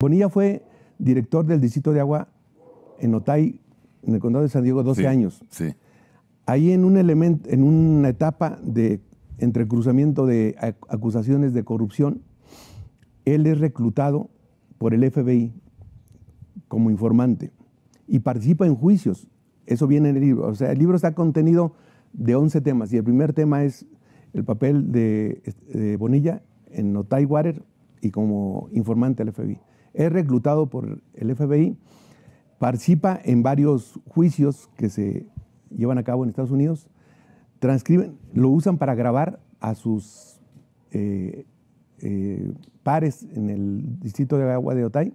Bonilla fue director del Distrito de Agua en Otay, en el condado de San Diego, 12 años. Ahí en un elemento, en una etapa de entrecruzamiento de acusaciones de corrupción, él es reclutado por el FBI como informante y participa en juicios. Eso viene en el libro. O sea, el libro está contenido de 11 temas y el primer tema es el papel de, este, de Bonilla en Otay Water y como informante al FBI. Es reclutado por el FBI, participa en varios juicios que se llevan a cabo en Estados Unidos, transcriben, lo usan para grabar a sus eh, eh, pares en el distrito de Agua de Otay